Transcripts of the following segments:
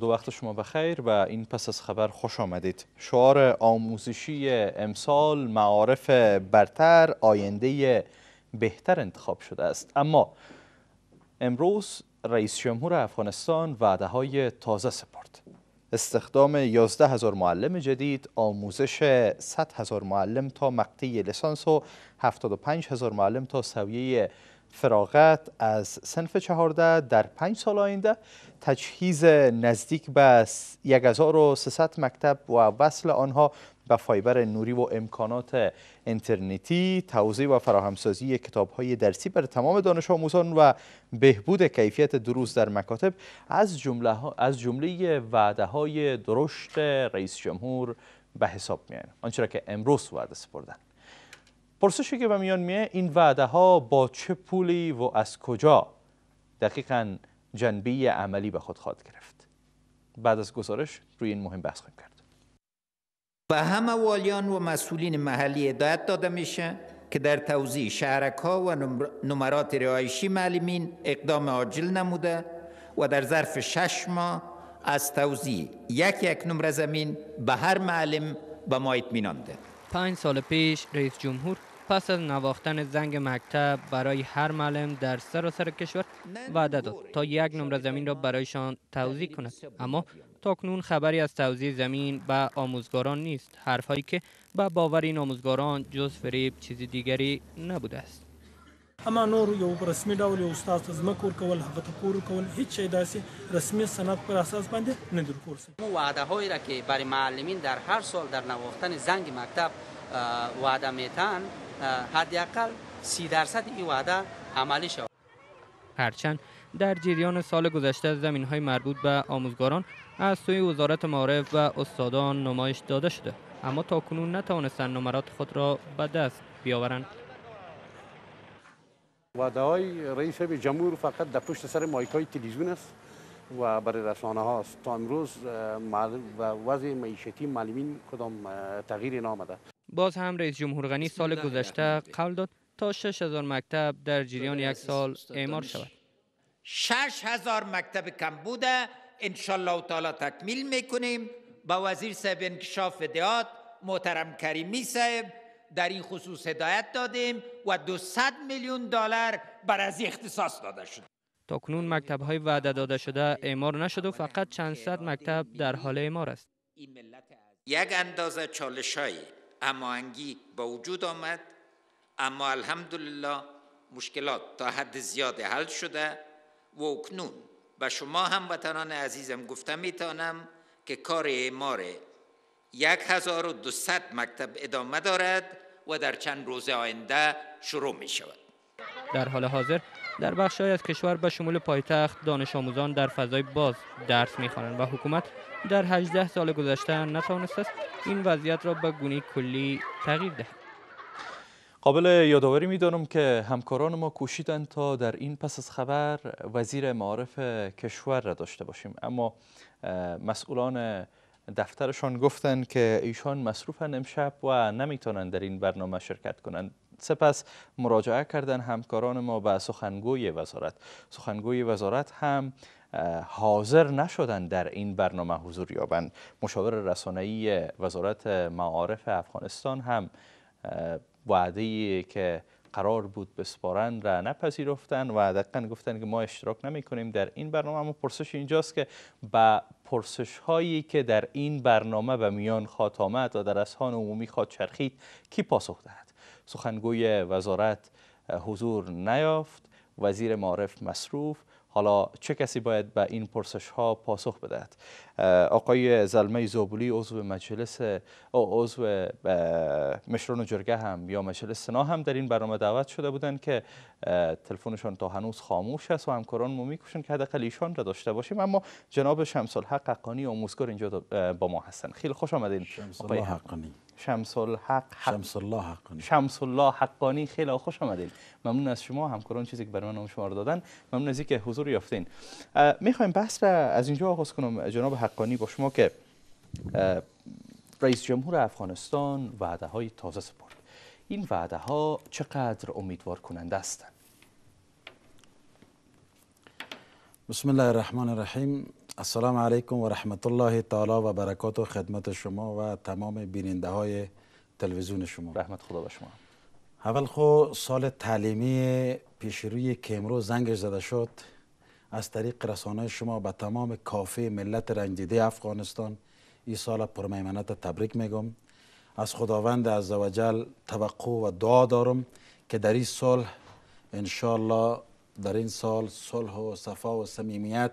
درود وقت شما بخیر و این پس از خبر خوش آمدید شعار آموزشی امسال معارف برتر آینده بهتر انتخاب شده است اما امروز رئیس جمهور افغانستان وعده های تازه سپرد استخدام 11 هزار معلم جدید، آموزش 100 هزار معلم تا مقطع لسانس و 75 هزار معلم تا سویه فراغت از سنف چهارده در پنج سال آینده تجهیز نزدیک به 1300 مکتب و وصل آنها به فایبر نوری و امکانات اینترنتی، توزیع و فراهمسازی کتاب های درسی بر تمام دانش آموزان و بهبود کیفیت دروس در مکاتب از جمله از جمله وعده های درشت رئیس جمهور به حساب می‌آید. آنچه را که امروز وعده سپردن پرسشی که به میان میه این وعده ها با چه پولی و از کجا دقیقاً جنبی عملی به خود خواهد گرفت بعد از گزارش روی این مهم بحث خواهیم کرد به همه والیان و مسئولین محلی هدایت داده میشه که در توضیح شهرک ها و نمرات رعایشی معلمین اقدام عاجل نموده و در ظرف شش ماه از توضیح یک یک نمره زمین به هر معلم به ما اطمینان ده پنج سال پیش رئیس جمهور پس از نواختن زنگ مکتب برای هر معلم در سر و سر کشور وعده داد تا یک نمره زمین را برایشان توضیح کند اما تاکنون خبری از توضیح زمین به آموزگاران نیست حرفهایی که به باور این آموزگاران جز فریب چیزی دیگری نبوده است اما نور یو رسمی ډول یو استاد زما کور کول هغه ته کور کول هیڅ شی داسې رسمي سند پر اساس باندې نه در وعده هایی را که برای معلمین در هر سال در نواختن زنگ مکتب وعده میتن حداقل سی درصد این وعده عملی شود هرچند در جریان سال گذشته زمین های مربوط به آموزگاران از سوی وزارت معارف و استادان نمایش داده شده اما تا کنون نتوانستن نمرات خود را به دست بیاورند وعده های رئیس به جمهور فقط در پشت سر مایک های تلویزیون است و برای رسانه هاست تا امروز و وضع معیشتی معلمین کدام تغییری نامده باز هم رئیس جمهور غنی سال گذشته قول داد تا 6000 مکتب در جریان یک سال اعمار شود 6000 مکتب کم بوده ان الله تعالی تکمیل میکنیم با وزیر صاحب انکشاف دیات محترم کریمی صاحب در این خصوص هدایت دادیم و 200 میلیون دلار بر از اختصاص داده شد تا کنون مکتب های وعده داده شده اعمار نشد و فقط چند صد مکتب در حال اعمار است یک اندازه چالش انگی با وجود آمد اما الحمدلله مشکلات تا حد زیاد حل شده و اکنون به شما هموطنان عزیزم گفتم میتانم که کار اعمار 1200 مکتب ادامه دارد و در چند روز آینده شروع می شود. در حال حاضر در های از کشور به شمول پایتخت دانش آموزان در فضای باز درس میخوانند و حکومت در 18 سال گذشته نتوانست است این وضعیت را به گونه کلی تغییر دهد قابل یادآوری میدانم که همکاران ما کوشیدند تا در این پس از خبر وزیر معارف کشور را داشته باشیم اما مسئولان دفترشان گفتند که ایشان مصروفن امشب و نمیتونند در این برنامه شرکت کنند سپس مراجعه کردن همکاران ما به سخنگوی وزارت سخنگوی وزارت هم حاضر نشدن در این برنامه حضور یابند مشاور رسانه‌ای وزارت معارف افغانستان هم وعده که قرار بود بسپارند را نپذیرفتن و دقیقا گفتن که ما اشتراک نمی کنیم در این برنامه اما پرسش اینجاست که به پرسش هایی که در این برنامه به میان خواد آمد و در اسهان عمومی خواد چرخید کی پاسخ دهد سخنگوی وزارت حضور نیافت وزیر معرف مصروف حالا چه کسی باید به این پرسش ها پاسخ بدهد آقای زلمه زوبولی عضو مجلس عضو مشرون جرگه هم یا مجلس سنا هم در این برنامه دعوت شده بودند که تلفنشان تا هنوز خاموش است و همکاران مو که حداقل ایشان را داشته باشیم اما جناب شمسال الحق حقانی موسکر اینجا با ما هستند خیلی خوش آمدین آقای حقانی شمس الحق حق شمس الله حقانی شمس الله حقانی خیلی خوش آمدید ممنون از شما همکاران چیزی که برای من شما رو دادن ممنون از اینکه حضور یافتین میخوایم بحث را از اینجا آغاز کنم جناب حقانی با شما که رئیس جمهور افغانستان وعده های تازه سپرد این وعده ها چقدر امیدوار کننده هستند بسم الله الرحمن الرحیم السلام علیکم و رحمت الله تعالی و برکات و خدمت شما و تمام بیننده های تلویزیون شما رحمت خدا شما اول خو سال تعلیمی پیش روی که امروز زنگش زده شد از طریق رسانه شما به تمام کافه ملت رنجیده افغانستان این سال پرمیمنت تبریک میگم از خداوند عزوجل توقع و دعا دارم که در این سال انشالله در این سال صلح و صفا و صمیمیت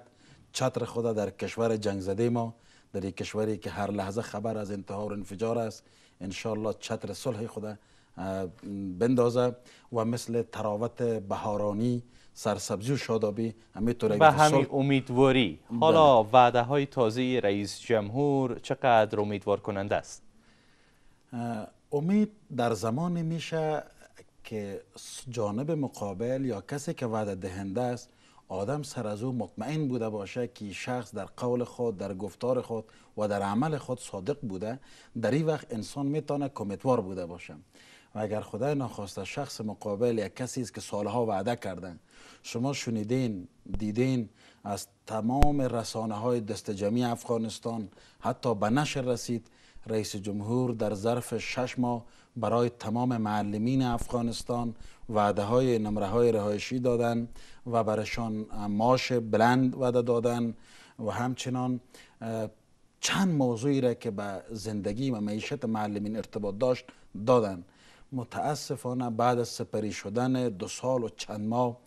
چتر خدا در کشور جنگ زده ما در یک کشوری که هر لحظه خبر از انتحار و انفجار است انشالله چتر صلح خدا بندازه و مثل تراوت بهارانی سرسبزی و شادابی طور به همین امیدواری بله. حالا وعده های تازه رئیس جمهور چقدر امیدوار کننده است امید در زمان میشه که جانب مقابل یا کسی که وعده دهنده است آدم سر از او مطمئن بوده باشه که شخص در قول خود در گفتار خود و در عمل خود صادق بوده در این وقت انسان میتونه کمیتوار بوده باشه و اگر خدای نخواسته شخص مقابل یک کسی است که سالها وعده کردن شما شنیدین دیدین از تمام رسانه های دست جمعی افغانستان حتی به نشر رسید رئیس جمهور در ظرف شش ماه برای تمام معلمین افغانستان وعده های نمره های رهایشی دادن و برشان ماش بلند وعده دادن و همچنان چند موضوعی را که به زندگی و معیشت معلمین ارتباط داشت دادن متاسفانه بعد از سپری شدن دو سال و چند ماه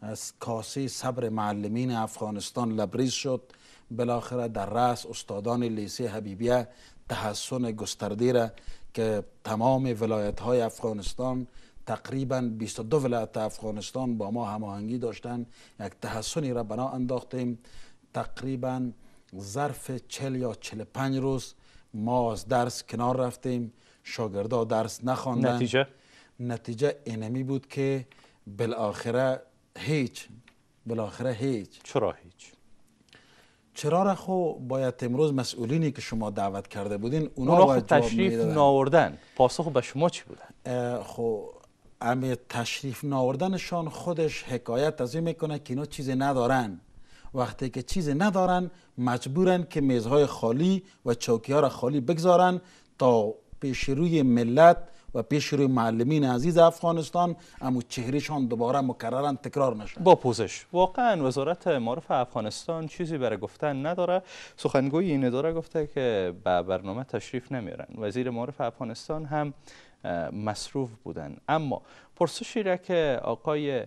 از کاسه صبر معلمین افغانستان لبریز شد بالاخره در رأس استادان لیسه حبیبیه تحسن گسترده را که تمام ولایت های افغانستان تقریبا 22 ولایت افغانستان با ما هماهنگی داشتن یک تحسنی را بنا انداختیم تقریبا ظرف 40 یا 45 روز ما از درس کنار رفتیم شاگردا درس نخواندن نتیجه نتیجه اینمی بود که بالاخره هیچ بالاخره هیچ چرا چرا خو باید امروز مسئولینی که شما دعوت کرده بودین اونا, خب تشریف ناوردن پاسخ به شما چی بودن خب امی تشریف ناوردنشان خودش حکایت از این میکنه که اینا چیزی ندارن وقتی که چیزی ندارن مجبورن که میزهای خالی و چوکی ها را خالی بگذارن تا پیش روی ملت و پیش روی معلمین عزیز افغانستان اما چهرهشان دوباره مکررن تکرار نشه با پوزش واقعا وزارت معارف افغانستان چیزی برای گفتن نداره سخنگوی این اداره گفته که به برنامه تشریف نمیارن وزیر معارف افغانستان هم مصروف بودن اما پرسشی را که آقای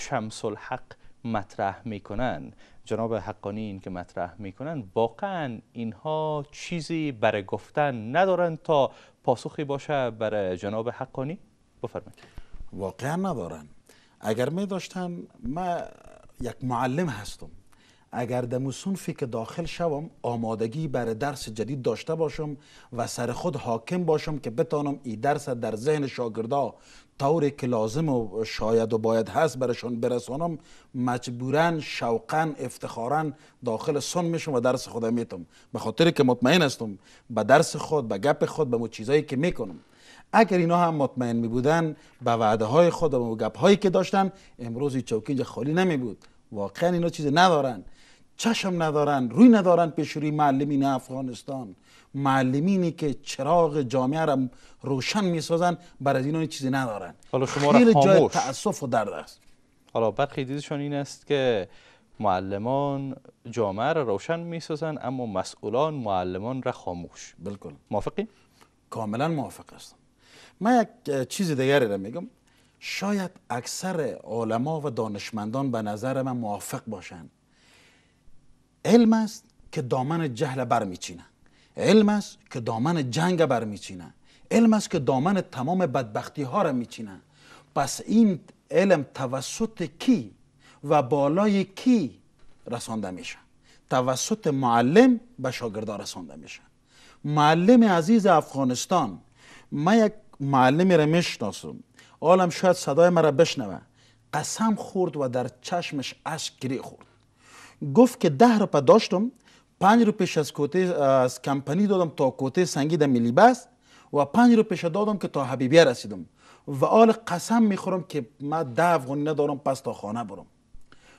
شمس الحق مطرح میکنن جناب حقانی این که مطرح میکنن واقعا اینها چیزی برای گفتن ندارن تا پاسخی باشه برای جناب حقانی بفرمایید واقعا ندارن اگر می من یک معلم هستم اگر در مصنفی که داخل شوم آمادگی برای درس جدید داشته باشم و سر خود حاکم باشم که بتانم این درس در ذهن شاگردا طوری که لازم و شاید و باید هست برشان برسانم مجبورا شوقا افتخارا داخل سن میشم و درس خود میتم به خاطر که مطمئن هستم به درس خود به گپ خود به مو چیزایی که میکنم اگر اینا هم مطمئن می بودن به وعده های خود و گپ هایی که داشتن امروز چوکی اینجا خالی نمی بود واقعا اینا چیزی ندارن چشم ندارن روی ندارن پیش معلمین افغانستان معلمینی که چراغ جامعه را روشن میسازن بر از اینا چیزی ندارن حالا شما خیلی جای تاسف و درد است حالا برخی این است که معلمان جامعه را روشن میسازن اما مسئولان معلمان را خاموش بالکل موافقی کاملا موافق هستم من یک چیز دیگری را میگم شاید اکثر علما و دانشمندان به نظر من موافق باشند علم است که دامن جهل برمیچینه علم است که دامن جنگ بر میچینه علم است که دامن تمام بدبختی ها را میچینه پس این علم توسط کی و بالای کی رسانده میشه توسط معلم به شاگردا رسانده میشه معلم عزیز افغانستان من یک معلمی را میشناسم عالم شاید صدای مرا بشنوه قسم خورد و در چشمش اشک گری خورد گفت که ده روپه داشتم پنج رو پیش از کوته از کمپنی دادم تا کوته سنگی در ملی بس و پنج رو پیش دادم که تا حبیبیه رسیدم و آل قسم میخورم که من ده افغانی ندارم پس تا خانه برم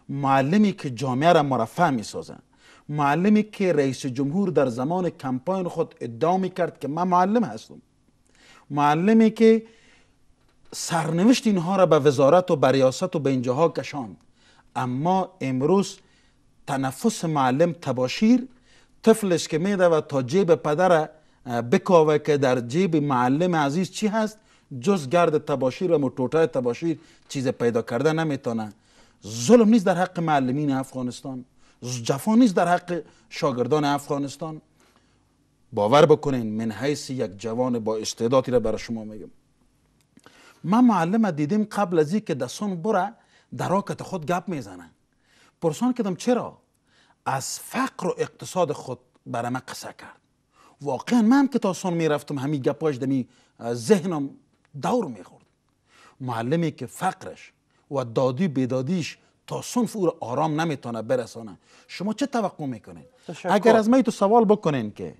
معلمی که جامعه را مرفع میسازن معلمی که رئیس جمهور در زمان کمپاین خود ادعا میکرد که من معلم هستم معلمی که سرنوشت اینها را به وزارت و بریاست و به اینجاها کشاند اما امروز تنفس معلم تباشیر طفلش که میده و تا جیب پدر بکاوه که در جیب معلم عزیز چی هست جز گرد تباشیر و متوتر تباشیر چیز پیدا کرده نمیتونه ظلم نیست در حق معلمین افغانستان جفا نیست در حق شاگردان افغانستان باور بکنین من حیث یک جوان با استعدادی را برای شما میگم من معلم دیدیم قبل ازی که دستان بره دراکت خود گپ میزنه پرسان کدم چرا از فقر و اقتصاد خود برای من قصه کرد واقعا من که تا می میرفتم همی گپاش دمی ذهنم دور میخورد معلمی که فقرش و دادی بدادیش تا صنف او آرام نمیتونه برسانه شما چه توقع میکنین اگر از من تو سوال بکنین که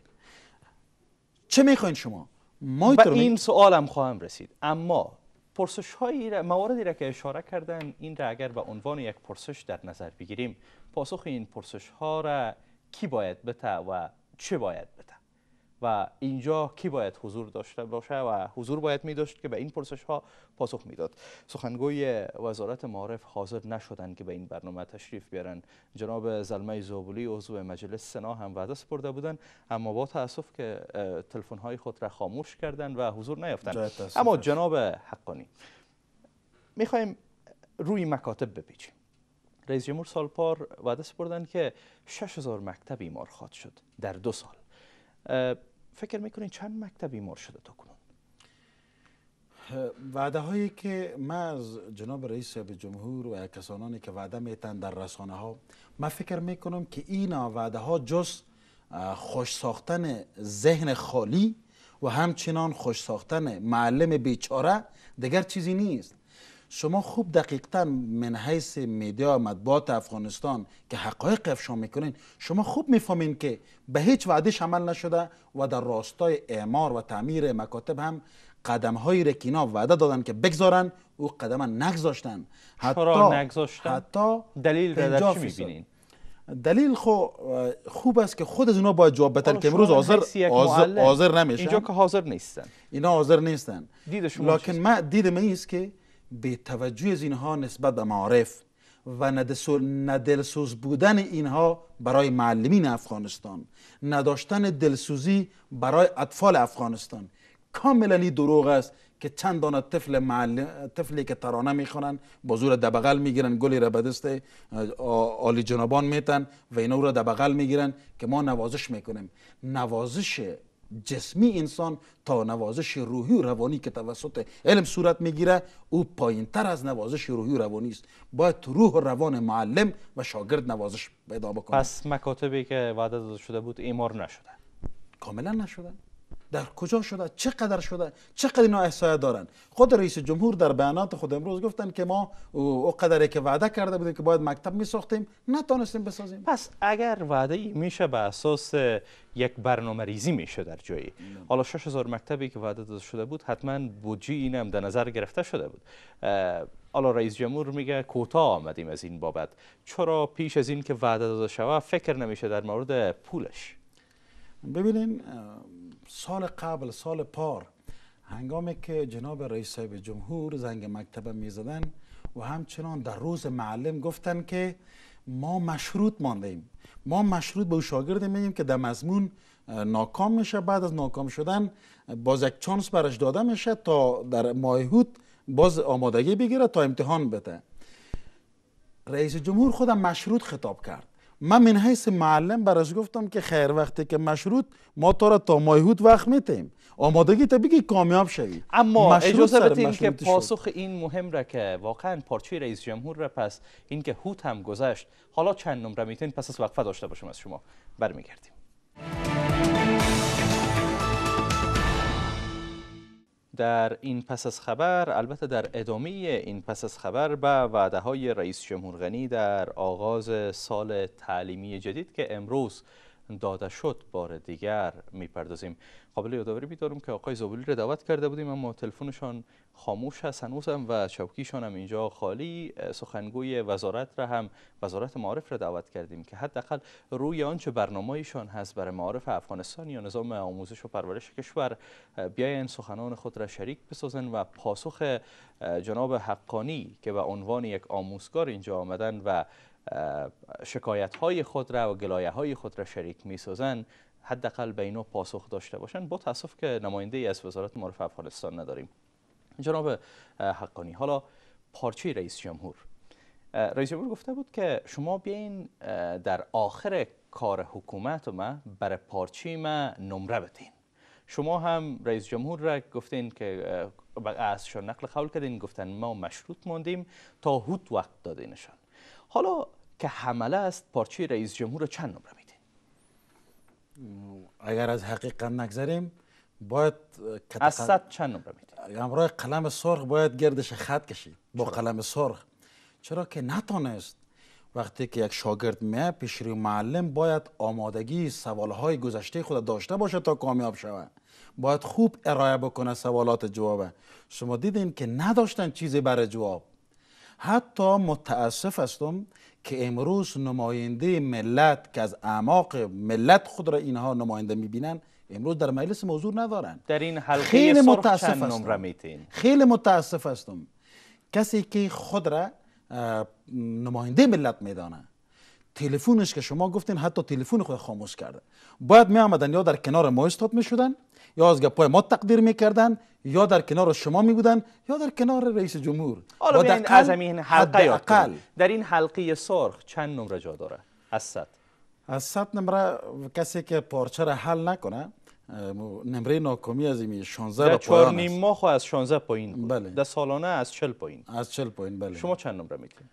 چه میخواین شما به این سوالم خواهم رسید اما پرسش را مواردی را که اشاره کردن این را اگر به عنوان یک پرسش در نظر بگیریم پاسخ این پرسش ها را کی باید بته و چه باید بته و اینجا کی باید حضور داشته باشه و حضور باید می داشت که به این پرسش ها پاسخ میداد سخنگوی وزارت معارف حاضر نشدن که به این برنامه تشریف بیارن جناب زلمه زابولی عضو مجلس سنا هم وعده سپرده بودن اما با تاسف که تلفن های خود را خاموش کردند و حضور نیافتند اما جناب حقانی میخوایم روی مکاتب بپیچیم رئیس جمهور سالپار وعده سپردن که 6000 مکتب ایمار خواد شد در دو سال فکر میکنین چند مکتب بیمار شده تا کنون وعده هایی که من از جناب رئیس جمهور و کسانانی که وعده میتن در رسانه ها من فکر میکنم که این وعده ها جز خوش ساختن ذهن خالی و همچنان خوش ساختن معلم بیچاره دیگر چیزی نیست شما خوب دقیقتر من حیث میدیا و افغانستان که حقایق افشا میکنین شما خوب میفهمین که به هیچ وعدش عمل نشده و در راستای اعمار و تعمیر مکاتب هم قدم های رکینا وعده دادن که بگذارن او قدم نگذاشتن حتی نگذاشتن؟ حتی دلیل در چی میبینین؟ دلیل خو خوب است که خود از اونا باید جواب بدن که امروز حاضر حاضر نمیشن اینجا که حاضر نیستن اینا حاضر نیستن دید شما لکن ما دید من است که به توجه از اینها نسبت به معارف و ندلسوز بودن اینها برای معلمین افغانستان نداشتن دلسوزی برای اطفال افغانستان کاملا دروغ است که چند دانه طفل معلم طفلی که ترانه میخوانن با زور دبغل میگیرن گلی را به دست عالی جنابان میتن و اینا را دبغل میگیرن که ما نوازش میکنیم نوازش جسمی انسان تا نوازش روحی و روانی که توسط علم صورت میگیره او پایین تر از نوازش روحی و روانی است باید روح و روان معلم و شاگرد نوازش پیدا بکنه پس مکاتبی که وعده داده شده بود ایمار نشده کاملا نشده در کجا شده چقدر شده چقدر اینا احصایه دارن خود رئیس جمهور در بیانات خود امروز گفتن که ما او قدری که وعده کرده بودیم که باید مکتب می ساختیم نتونستیم بسازیم پس اگر وعده ای میشه به اساس یک برنامه ریزی میشه در جایی حالا 6000 مکتبی که وعده داده شده بود حتما بودجه این هم در نظر گرفته شده بود حالا رئیس جمهور میگه کوتاه آمدیم از این بابت چرا پیش از این که وعده داده شود فکر نمیشه در مورد پولش ببینین سال قبل سال پار هنگامی که جناب رئیس جمهور زنگ مکتبه می زدن و همچنان در روز معلم گفتن که ما مشروط مانده ایم ما مشروط به او شاگرد میگیم که در مضمون ناکام میشه بعد از ناکام شدن باز یک چانس برش داده میشه تا در مایهود باز آمادگی بگیره تا امتحان بده رئیس جمهور خودم مشروط خطاب کرد من من حیث معلم براش گفتم که خیر وقتی که مشروط ما تو را تا مایهود وقت میتیم آمادگی تا بگی کامیاب شوی اما اجازه بدین که پاسخ این مهم را که واقعا پارچه رئیس جمهور را پس این که هوت هم گذشت حالا چند نمره میتین پس از وقفه داشته باشم از شما برمیگردیم در این پس از خبر البته در ادامه این پس از خبر به وعده های رئیس جمهور غنی در آغاز سال تعلیمی جدید که امروز داده شد بار دیگر میپردازیم قابل یادآوری میدارم که آقای زابولی را دعوت کرده بودیم اما تلفنشان خاموش هست هنوز و چوکیشان هم اینجا خالی سخنگوی وزارت را هم وزارت معارف را دعوت کردیم که حداقل روی آنچه برنامهایشان هست برای معارف افغانستان یا نظام آموزش و پرورش کشور بیاین سخنان خود را شریک بسازن و پاسخ جناب حقانی که به عنوان یک آموزگار اینجا آمدن و شکایت های خود را و گلایه های خود را شریک می سازن حداقل به اینو پاسخ داشته باشند با تاسف که نماینده ای از وزارت امور افغانستان نداریم جناب حقانی حالا پارچه رئیس جمهور رئیس جمهور گفته بود که شما بیاین در آخر کار حکومت ما بر پارچی ما نمره بدین شما هم رئیس جمهور را گفتین که شان نقل قول کردین گفتن ما مشروط ماندیم تا هوت وقت دادینشان حالا که حمله است پارچه رئیس جمهور چند نمره میده اگر از حقیقت نگذریم باید از صد چند نمره میده قلم سرخ باید گردش خط کشید با قلم سرخ چرا که نتونست وقتی که یک شاگرد می پیش روی معلم باید آمادگی سوالهای گذشته خود داشته باشه تا کامیاب شود باید خوب ارائه بکنه سوالات جوابه شما دیدین که نداشتن چیزی برای جواب حتی متاسف هستم که امروز نماینده ملت که از اعماق ملت خود را اینها نماینده میبینن امروز در مجلس موضوع ندارن در این حلقه خیلی متاسف هستم خیلی متاسف هستم کسی که خود را نماینده ملت میدانه تلفونش که شما گفتین حتی تلفن خود خاموش کرده باید می یا در کنار ما استاد می شدن یا از گپای ما تقدیر میکردن یا در کنار شما می بودن یا در کنار رئیس جمهور حالا بیاین از این حلقه اقل. در این حلقه سرخ چند نمره جا داره از صد از صد نمره کسی که پارچه را حل نکنه نمره ناکامی از این 16 در چهار نیم ماه از 16 پایین بود بله. در سالانه از 40 پایین از 40 پایین بله شما چند نمره میتین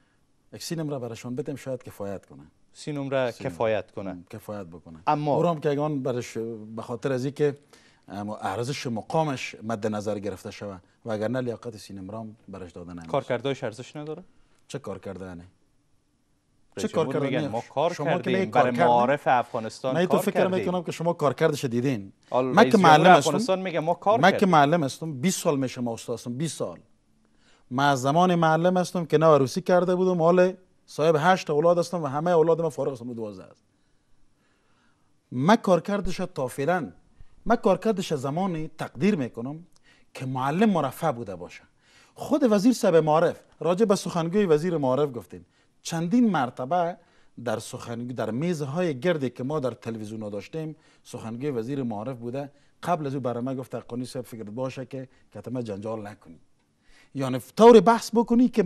یک سی نمره برایشان بدیم شاید کفایت کنه سی نمره کفایت کنه کفایت بکنه اما برام که اگه برش به خاطر از اینکه ارزش مقامش مد نظر گرفته شود نه لیاقت سینمرام برش داده نمیشه کارکردهاش ارزش نداره چه کار کرده چه کار کردن ما کار شما کردیم برای معارف افغانستان من تو فکر میکنم که شما کار کردش دیدین من که معلم استم میگه ما کار که معلم هستم 20 سال میشه ما استاد 20 سال من از زمان معلم هستم که نه کرده بودم حال صاحب 8 اولاد هستم و همه اولاد من فارغ هستم 12 است من کار کردش تا فعلا من کارکردش زمانی تقدیر میکنم که معلم مرفع بوده باشه خود وزیر سب معرف راجع به سخنگوی وزیر معرف گفتیم چندین مرتبه در سخنگوی در میزهای گردی که ما در تلویزیون داشتیم سخنگوی وزیر معرف بوده قبل از او برای من گفت قانی صاحب فکر باشه که کتمه جنجال نکنی یعنی طور بحث بکنی که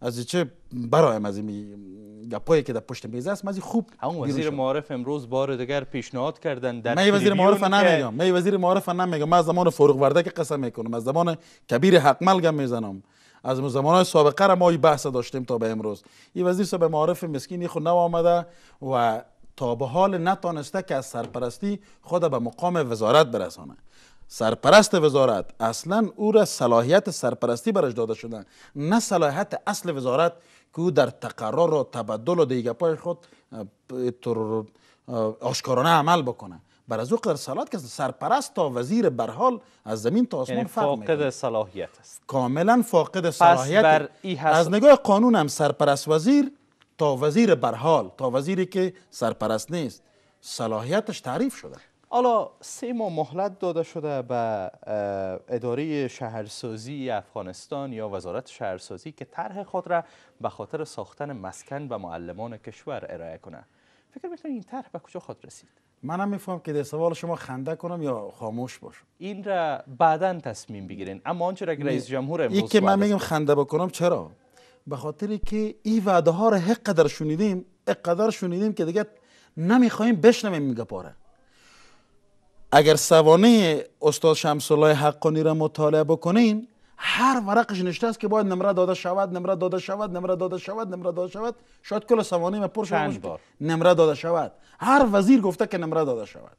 از چه برایم از این گپایی که در پشت میز است مزی خوب همون وزیر معارف امروز بار دیگر پیشنهاد کردن در من وزیر معارف نمیگم من وزیر معارف نمیگم من از زمان فروغ که قسم میکنم از زمان کبیر حقمل گم میزنم از زمان های سابقه را ما این بحث داشتیم تا به امروز این وزیر صاحب معارف مسکینی خود نو آمده و تا به حال نتانسته که از سرپرستی خود به مقام وزارت برسانه سرپرست وزارت اصلا او را صلاحیت سرپرستی برش داده شده نه صلاحیت اصل وزارت که او در تقرار و تبدل و دیگه پای خود آشکارانه عمل بکنه بر از او قدر صلاحیت که سرپرست تا وزیر برحال از زمین تا آسمان یعنی فرق فاقد صلاحیت است کاملا فاقد صلاحیت از نگاه قانون هم سرپرست وزیر تا وزیر برحال تا وزیری که سرپرست نیست صلاحیتش تعریف شده حالا سه ماه مهلت داده شده به اداره شهرسازی افغانستان یا وزارت شهرسازی که طرح خود را به خاطر ساختن مسکن به معلمان کشور ارائه کنه فکر میکنید این طرح به کجا خود رسید منم میفهم که در سوال شما خنده کنم یا خاموش باشم این را بعدا تصمیم بگیرین اما آنچه را رئیس جمهور امروز که من میگم خنده بکنم چرا به خاطر که این وعده ها را حق قدر شنیدیم حق قدر شنیدیم که دیگه نمیخوایم بشنویم میگه پاره. اگر سوانه استاد شمس الله حقانی را مطالعه بکنین هر ورقش نشته است که باید نمره داده شود نمره داده شود نمره داده شود نمره داده شود شاید کل سوانه پر شود نمره داده شود هر وزیر گفته که نمره داده شود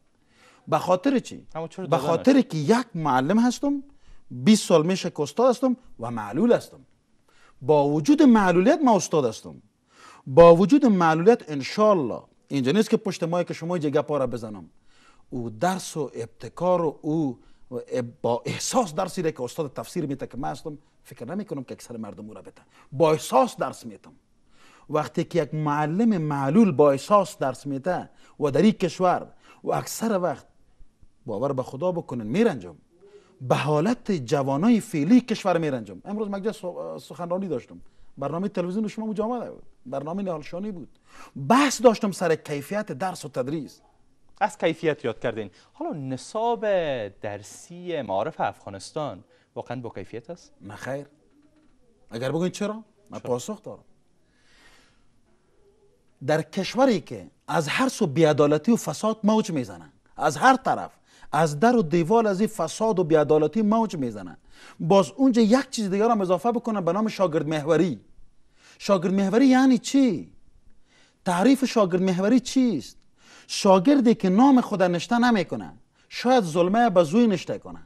به خاطر چی به خاطر که یک معلم هستم 20 سال میشه که استاد هستم و معلول هستم با وجود معلولیت ما استاد هستم با وجود معلولیت ان اینجا نیست که پشت مایی که شما یه گپا را بزنم او درس و ابتکار و او با احساس درسی که استاد تفسیر میده که من هستم فکر نمی کنم که اکثر مردم او را بتن با احساس درس میتم وقتی که یک معلم معلول با احساس درس میته و در این کشور و اکثر وقت باور به خدا بکنن میرنجم به حالت جوانای فعلی کشور میرنجم امروز مگه سخنرانی داشتم برنامه تلویزیون شما مجامله بود برنامه نهالشانی بود بحث داشتم سر کیفیت درس و تدریس از کیفیت یاد کردین حالا نصاب درسی معارف افغانستان واقعا با کیفیت است؟ نه خیر اگر بگوین چرا؟ من پاسخ دارم در کشوری که از هر سو بیادالتی و فساد موج میزنن از هر طرف از در و دیوال از این فساد و بیادالتی موج میزنن باز اونجا یک چیز دیگر هم اضافه بکنن به نام شاگرد محوری یعنی چی؟ تعریف شاگرد محوری چیست؟ شاگردی که نام خود نشته نمیکنه شاید ظلمه به زوی نشته کنه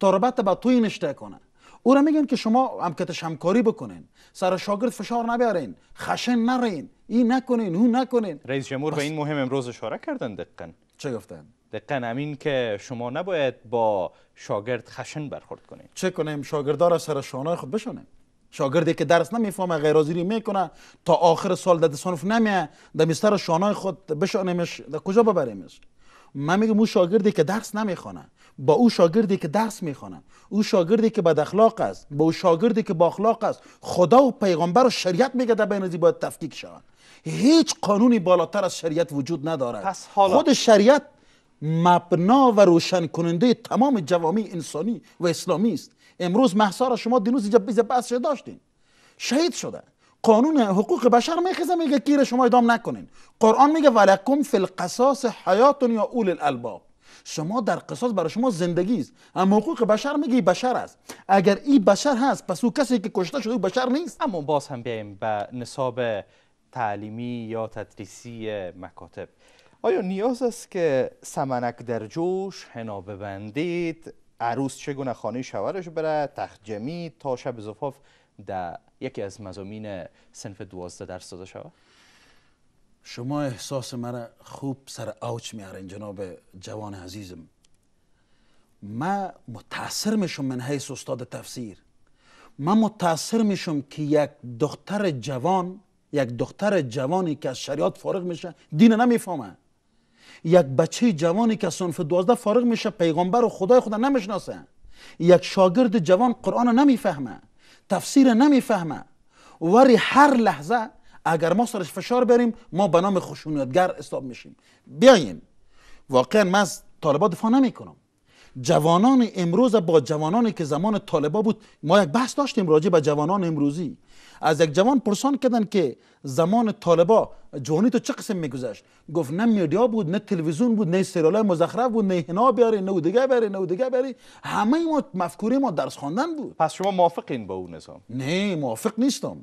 تربت به توی نشته کنه او را میگن که شما همکتش همکاری بکنین سر شاگرد فشار نبیارین خشن نرین این نکنین اون نکنین رئیس جمهور به این مهم امروز اشاره کردن دقیقا چه گفتن دقیقا همین که شما نباید با شاگرد خشن برخورد کنید چه کنیم شاگردار سر شانه خود بشانیم شاگردی که درس نمیفهمه غیر حاضری میکنه تا آخر سال در صنف نمیه در مستر شانای خود بشانیمش در کجا ببریمش من میگم او شاگردی که درس نمیخونه با او شاگردی که درس میخونه او شاگردی که بد اخلاق است با او شاگردی که با اخلاق است خدا و پیغمبر و شریعت میگه در بین باید تفکیک شود هیچ قانونی بالاتر از شریعت وجود ندارد پس حالا. خود شریعت مبنا و روشن کننده تمام جوامع انسانی و اسلامی است امروز محسا شما دیروز اینجا بحث داشتین شهید شده قانون حقوق بشر میخیزه میگه گیر شما ادام نکنین قرآن میگه ولکم فی القصاص حیاتون یا اول الالباب شما در قصاص برای شما زندگی است اما حقوق بشر میگه بشر است اگر این بشر هست پس او کسی که کشته شده بشر نیست اما باز هم بیایم به نصاب تعلیمی یا تدریسی مکاتب آیا نیاز است که سمنک در جوش حنا ببندید عروس چگونه خانه شوهرش بره تخجمی تا شب زفاف در یکی از مزامین سنف دوازده درس داده شود شما احساس مرا خوب سر آوچ میارین جناب جوان عزیزم ما متاثر میشم من حیث استاد تفسیر ما متاثر میشم که یک دختر جوان یک دختر جوانی که از شریعت فارغ میشه دین نمیفهمه یک بچه جوانی که صنف دوازده فارغ میشه پیغمبر و خدای خدا نمیشناسه یک شاگرد جوان قرآن نمیفهمه تفسیر نمیفهمه وری هر لحظه اگر ما سرش فشار بریم ما به نام خشونتگر حساب میشیم بیاین واقعا من از طالبا دفاع نمیکنم جوانان امروز با جوانانی که زمان طالبا بود ما یک بحث داشتیم راجع به جوانان امروزی از یک جوان پرسان کردن که زمان طالبا جوانی تو چه قسم میگذشت گفت نه میدیا بود نه تلویزیون بود نه سریال مزخرف بود نه هنا بیاری نه دیگه بیاری نه دیگه بیاری همه ما مفکوری ما درس خواندن بود پس شما موافقین با اون نظام نه موافق نیستم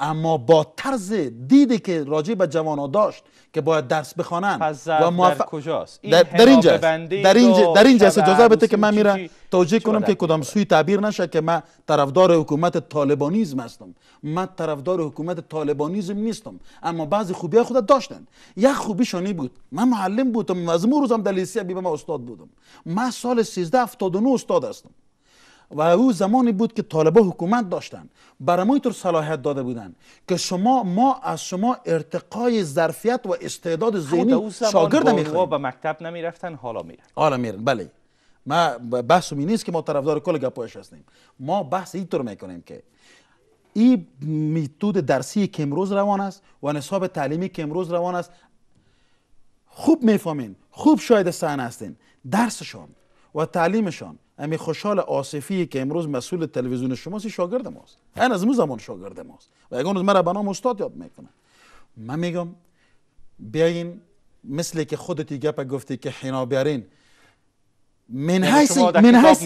اما با طرز دیدی که راجع به جوان داشت که باید درس بخوانند و موفق... در کجاست در, اینجا در اینجا در اینجا اجازه بده که من میرم توجیه کنم که کدام سوی تعبیر نشه که من طرفدار حکومت طالبانیزم هستم من طرفدار حکومت طالبانیزم نیستم اما بعضی خوبی خود داشتن یک خوبی شانی بود من معلم بودم از روزم در بی استاد بودم من سال 1379 استاد هستم و او زمانی بود که طالبا حکومت داشتند برای طور صلاحیت داده بودند که شما ما از شما ارتقای ظرفیت و استعداد خب، ذهنی شاگرد میخوایم به مکتب نمیرفتن حالا میرن حالا میرن بله ما بحث می نیست که ما طرفدار کل گپایش هستیم ما بحث اینطور میکنیم که این میتود درسی که امروز روان است و نصاب تعلیمی که امروز روان است خوب میفهمین خوب شاید سن هستین درسشان و تعلیمشان امی خوشحال آصفی که امروز مسئول تلویزیون شماست شاگرد ماست هن از مو زمان شاگرد ماست و یک روز مرا به نام استاد یاد میکنه من میگم بیاین مثل که خودتی گپ گفتی که حنا بیارین من یعنی حیث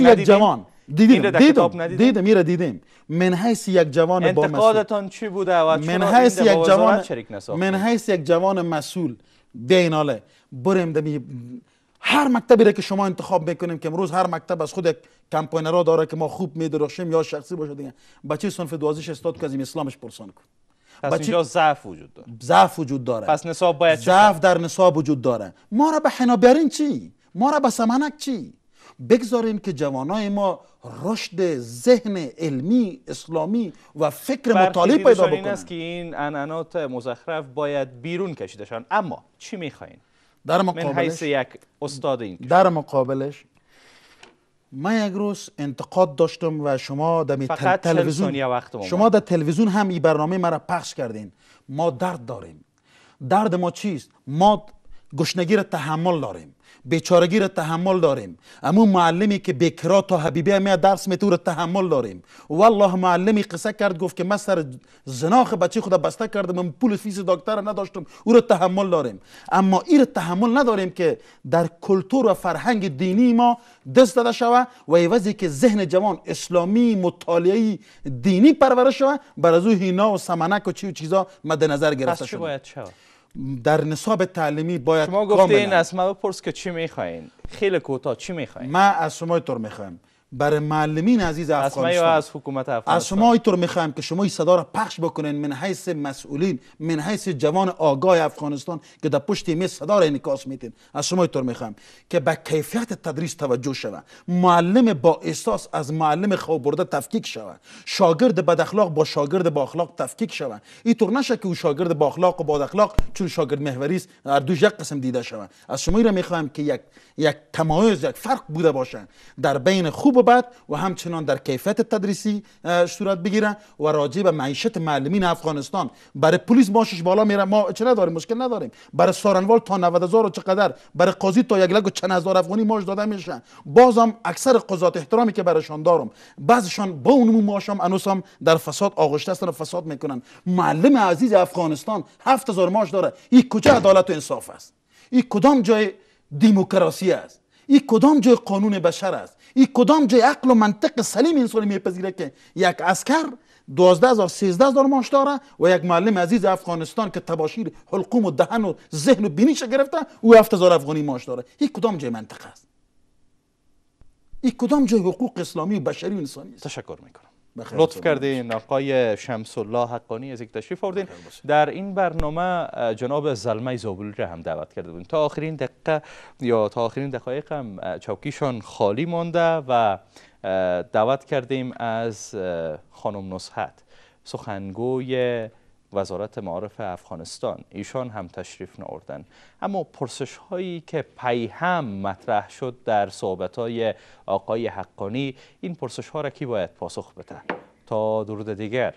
من یک جوان دیدیم دیدم دیدم میره دیدیم من حیث یک جوان با مسئول انتقادتان چی بوده من حیث یک جوان من حیث یک جوان مسئول بیاین حالا بریم دمی هر مکتبی را که شما انتخاب میکنیم که امروز هر مکتب از خود یک را داره که ما خوب میدرخشیم یا شخصی باشه دیگه بچه صنف دوازش استاد که از این اسلامش پرسان کن پس اینجا ضعف وجود داره ضعف وجود داره پس نصاب باید ضعف در نصاب وجود داره ما را به حنا چی ما را به سمنک چی بگذارین که جوانای ما رشد ذهن علمی اسلامی و فکر مطالعه پیدا بکنن است که این انانات مزخرف باید بیرون کشیده اما چی میخواین در مقابلش من یک استاد این در مقابلش من یک روز انتقاد داشتم و شما در تلویزیون شما در تلویزیون هم این برنامه مرا پخش کردین ما درد داریم درد ما چیست ما گشنگی را تحمل داریم بیچارگی را تحمل داریم اما معلمی که بکرا تا حبیبه میاد درس می را تحمل داریم والله معلمی قصه کرد گفت که من سر زناخ بچه خدا بسته کردم من پول فیز دکتر نداشتم او را تحمل داریم اما این را تحمل نداریم که در کلتور و فرهنگ دینی ما دست داده شوه و ایوازی که ذهن جوان اسلامی مطالعه دینی پرورش شوه بر از او هینا و سمنک و چی و چیزا مد نظر گرفته شده در نصاب تعلیمی باید شما گفتین از ما بپرس که چی میخواین خیلی کوتاه چی میخواین من از شما طور میخوایم برای معلمین عزیز افغانستان از حکومت افغانستان از شما اینطور که شما این صدا را پخش بکنین من حیث مسئولین من حیث جوان آگاه افغانستان که در پشت می صدا را انعکاس میتین از شما اینطور میخوایم که به کیفیت تدریس توجه شود معلم با احساس از معلم خواب برده تفکیک شود شاگرد بد اخلاق با شاگرد با اخلاق تفکیک شود اینطور نشه که او شاگرد با اخلاق و با اخلاق چون شاگرد محوری است هر دو یک قسم دیده شوند. از شما را میخوایم که یک یک تمایز یک فرق بوده باشن در بین خوب و بعد و همچنان در کیفیت تدریسی صورت بگیره و راجع به معیشت معلمین افغانستان برای پلیس ماشش بالا میره ما چه نداریم مشکل نداریم برای سارنوال تا هزار و چقدر برای قاضی تا یک و چند هزار افغانی ماش داده میشه بازم اکثر قضات احترامی که برایشان دارم بعضشان با اون ماشم انوسم در فساد آغشته هستن و فساد میکنن معلم عزیز افغانستان 7000 ماش داره این کجا عدالت و انصاف است این کدام جای دموکراسی است این کدام جای قانون بشر است این کدام جای عقل و منطق سلیم انسانی میپذیره که یک اسکر دوازده هزار سیزده هزار ماش داره و یک معلم عزیز افغانستان که تباشیر حلقوم و دهن و ذهن و بینیش گرفته او هفت افغانی ماش داره این کدام جای منطق است این کدام جای حقوق اسلامی و بشری و انسانی است تشکر میکنم لطف کردین آقای شمس الله حقانی از یک تشریف آوردین در این برنامه جناب زلمه زابولی را هم دعوت کرده بودیم تا آخرین دقیقه یا تا آخرین دقایق هم چوکیشان خالی مانده و دعوت کردیم از خانم نصحت سخنگوی وزارت معارف افغانستان ایشان هم تشریف نوردن اما پرسش هایی که هم مطرح شد در صحبت های آقای حقانی این پرسش ها را کی باید پاسخ بدن تا درود دیگر